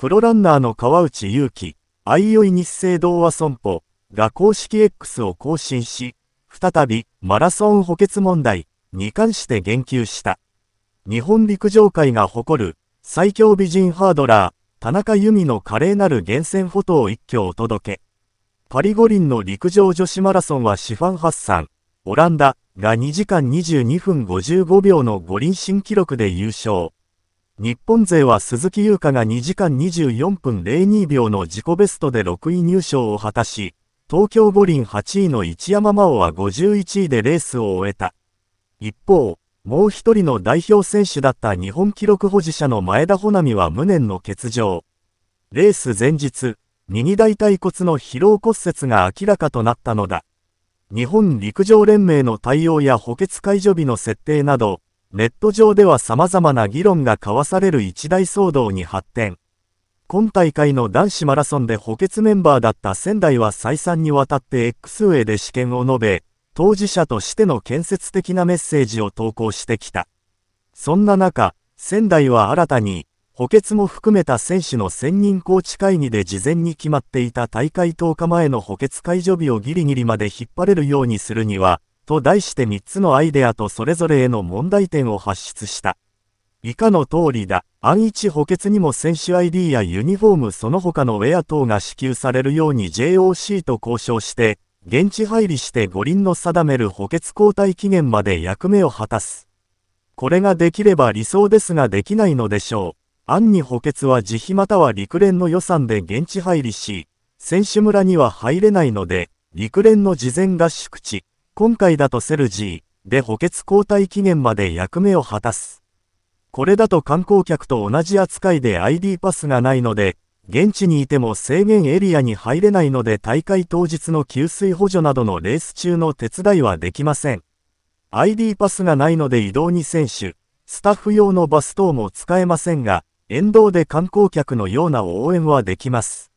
プロランナーの川内優輝、あいおい日清童話損保が公式 X を更新し、再びマラソン補欠問題に関して言及した。日本陸上界が誇る最強美人ハードラー、田中由美の華麗なる厳選フォトを一挙お届け。パリ五輪の陸上女子マラソンはシファン・ハッサン、オランダが2時間22分55秒の五輪新記録で優勝。日本勢は鈴木優香が2時間24分02秒の自己ベストで6位入賞を果たし、東京五輪8位の一山麻緒は51位でレースを終えた。一方、もう一人の代表選手だった日本記録保持者の前田穂波は無念の欠場。レース前日、右大腿骨の疲労骨折が明らかとなったのだ。日本陸上連盟の対応や補欠解除日の設定など、ネット上では様々な議論が交わされる一大騒動に発展。今大会の男子マラソンで補欠メンバーだった仙台は再三にわたって X ウェイで試験を述べ、当事者としての建設的なメッセージを投稿してきた。そんな中、仙台は新たに、補欠も含めた選手の専任コーチ会議で事前に決まっていた大会10日前の補欠解除日をギリギリまで引っ張れるようにするには、と題して3つのアイデアとそれぞれへの問題点を発出した。以下の通りだ、安一補欠にも選手 ID やユニフォームその他のウェア等が支給されるように JOC と交渉して、現地入りして五輪の定める補欠交代期限まで役目を果たす。これができれば理想ですができないのでしょう。案に補欠は自費または陸連の予算で現地入りし、選手村には入れないので、陸連の事前合宿地、今回だとセルジーで補欠交代期限まで役目を果たす。これだと観光客と同じ扱いで ID パスがないので、現地にいても制限エリアに入れないので大会当日の給水補助などのレース中の手伝いはできません。ID パスがないので移動に選手、スタッフ用のバス等も使えませんが、沿道で観光客のような応援はできます。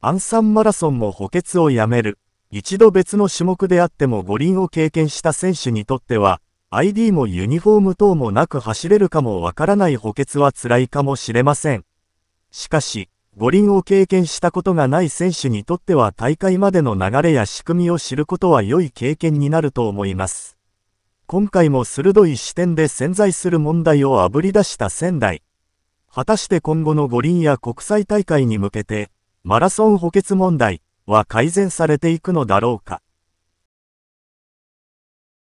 アンサンマラソンも補欠をやめる。一度別の種目であっても五輪を経験した選手にとっては、ID もユニフォーム等もなく走れるかもわからない補欠は辛いかもしれません。しかし、五輪を経験したことがない選手にとっては大会までの流れや仕組みを知ることは良い経験になると思います。今回も鋭い視点で潜在する問題をあぶり出した仙台。果たして今後の五輪や国際大会に向けて、マラソン補欠問題、は改善されていくのだろうか。